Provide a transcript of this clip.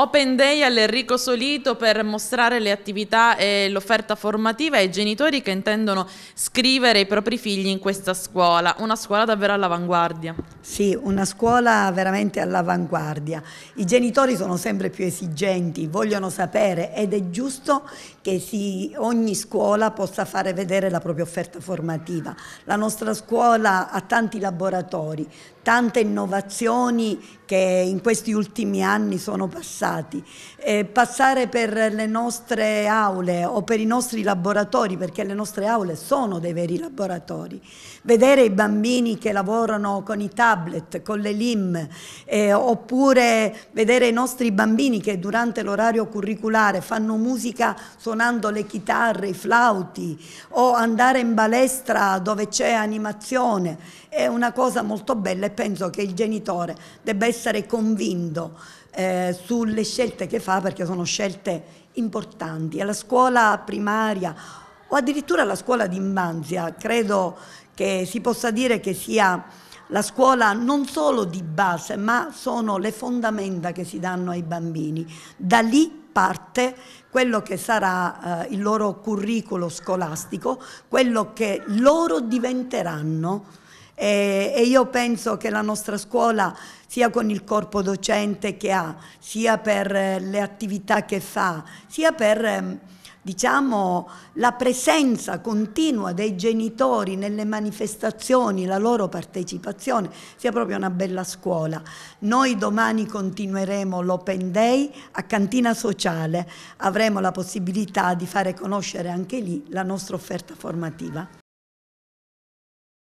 Open Day all'Enrico Solito per mostrare le attività e l'offerta formativa ai genitori che intendono scrivere i propri figli in questa scuola, una scuola davvero all'avanguardia. Sì, una scuola veramente all'avanguardia. I genitori sono sempre più esigenti, vogliono sapere ed è giusto che si, ogni scuola possa fare vedere la propria offerta formativa. La nostra scuola ha tanti laboratori, tante innovazioni che in questi ultimi anni sono passati. Eh, passare per le nostre aule o per i nostri laboratori, perché le nostre aule sono dei veri laboratori, vedere i bambini che lavorano con i tablet, con le LIM, eh, oppure vedere i nostri bambini che durante l'orario curriculare fanno musica suonando suonando le chitarre, i flauti o andare in balestra dove c'è animazione è una cosa molto bella e penso che il genitore debba essere convinto eh, sulle scelte che fa perché sono scelte importanti. Alla scuola primaria o addirittura alla scuola d'infanzia credo che si possa dire che sia la scuola non solo di base, ma sono le fondamenta che si danno ai bambini. Da lì parte quello che sarà eh, il loro curriculum scolastico, quello che loro diventeranno. E, e io penso che la nostra scuola, sia con il corpo docente che ha, sia per eh, le attività che fa, sia per ehm, diciamo, la presenza continua dei genitori nelle manifestazioni, la loro partecipazione, sia proprio una bella scuola. Noi domani continueremo l'Open Day a Cantina Sociale, avremo la possibilità di fare conoscere anche lì la nostra offerta formativa.